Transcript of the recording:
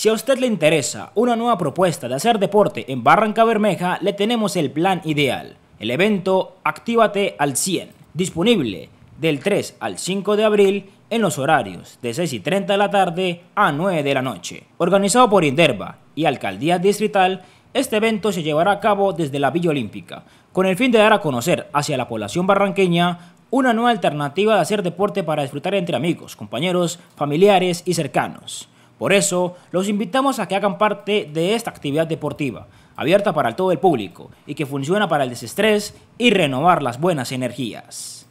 Si a usted le interesa una nueva propuesta de hacer deporte en Barranca Bermeja, le tenemos el plan ideal. El evento Actívate al 100, disponible del 3 al 5 de abril en los horarios de 6 y 30 de la tarde a 9 de la noche. Organizado por Inderva y Alcaldía Distrital, este evento se llevará a cabo desde la Villa Olímpica, con el fin de dar a conocer hacia la población barranqueña una nueva alternativa de hacer deporte para disfrutar entre amigos, compañeros, familiares y cercanos. Por eso, los invitamos a que hagan parte de esta actividad deportiva, abierta para todo el público y que funciona para el desestrés y renovar las buenas energías.